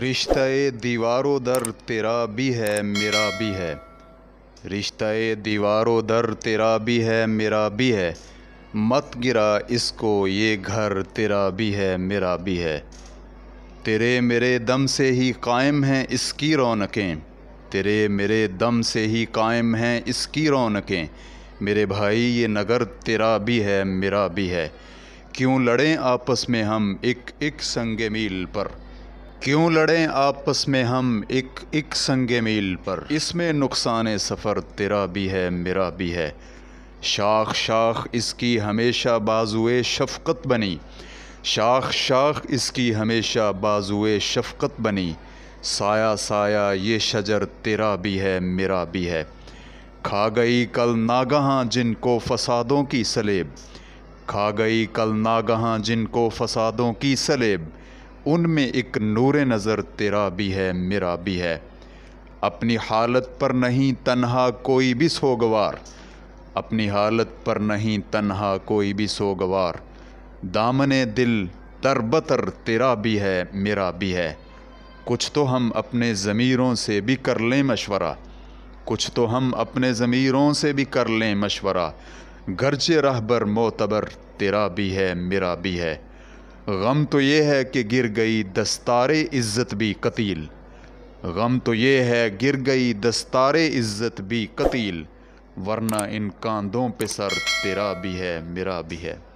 रिश्ता दीवारों दर तेरा भी है मेरा भी है रिश्ता दीवारों दर तेरा भी है मेरा भी है मत गिरा इसको ये घर तेरा भी है मेरा भी है तेरे मेरे दम से ही कायम हैं इसकी रौनकें तेरे मेरे दम से ही कायम हैं इसकी रौनकें मेरे भाई ये नगर तेरा भी है मेरा भी है क्यों लड़ें आपस में हम एक एक संग मील पर क्यों लड़ें आपस में हम एक एक संग मील पर इसमें नुकसान सफ़र तेरा भी है मेरा भी है शाख शाख इसकी हमेशा बाजुए शफकत बनी शाख शाख इसकी हमेशा बाजुए शफकत बनी साया साया ये शजर तेरा भी है मेरा भी है खा गई कल नागहाँ जिनको फसादों की सलेब खा गई कल नागहाँ जिनको फसादों की सलेब उनमें एक नूर नज़र तेरा भी है मेरा भी है अपनी हालत पर नहीं तन्हा कोई भी सोगवार अपनी हालत पर नहीं तन्हा कोई भी सोगवार दामन दिल तरबतर तेरा भी है मेरा भी है कुछ तो हम अपने ज़मीरों से भी कर लें मशवरा कुछ तो हम अपने ज़मीरों से भी कर लें मशवरा गरजे रहबर मोतबर तेरा भी है मेरा भी है गम तो ये है कि गिर गई दस्तार इज़्ज़त भी कतील गम तो ये है गिर गई दस्तार इज़्ज़त भी कतील वरना इन कांधों पे सर तेरा भी है मेरा भी है